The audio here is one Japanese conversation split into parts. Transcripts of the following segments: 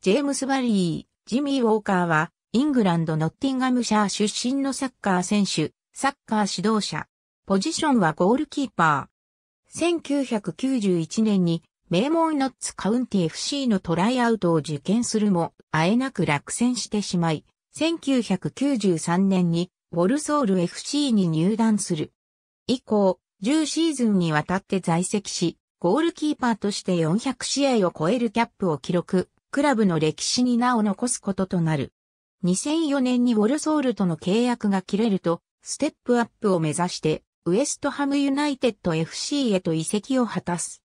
ジェームス・バリー、ジミー・ウォーカーは、イングランド・ノッティンガムシャー出身のサッカー選手、サッカー指導者。ポジションはゴールキーパー。1991年に、名門ノッツカウンティ FC のトライアウトを受験するも、あえなく落選してしまい、1993年に、ウォルソール FC に入団する。以降、10シーズンにわたって在籍し、ゴールキーパーとして400試合を超えるキャップを記録。クラブの歴史に名を残すこととなる。2004年にウォルソールとの契約が切れると、ステップアップを目指して、ウエストハムユナイテッド FC へと移籍を果たす。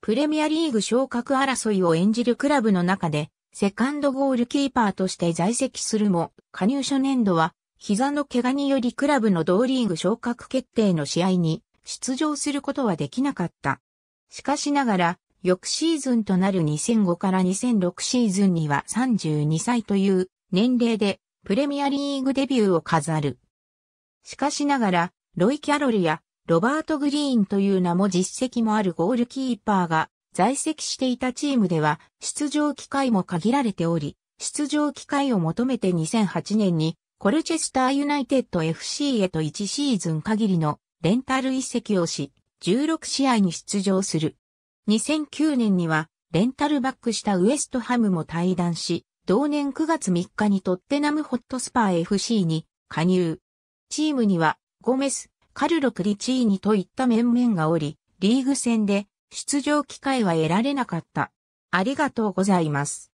プレミアリーグ昇格争いを演じるクラブの中で、セカンドゴールキーパーとして在籍するも、加入初年度は、膝の怪我によりクラブの同リーグ昇格決定の試合に出場することはできなかった。しかしながら、翌シーズンとなる2005から2006シーズンには32歳という年齢でプレミアリーグデビューを飾る。しかしながら、ロイ・キャロルやロバート・グリーンという名も実績もあるゴールキーパーが在籍していたチームでは出場機会も限られており、出場機会を求めて2008年にコルチェスターユナイテッド FC へと1シーズン限りのレンタル移籍をし、16試合に出場する。2009年には、レンタルバックしたウエストハムも退団し、同年9月3日にトッテナムホットスパー FC に加入。チームには、ゴメス、カルロ・クリチーニといった面々がおり、リーグ戦で出場機会は得られなかった。ありがとうございます。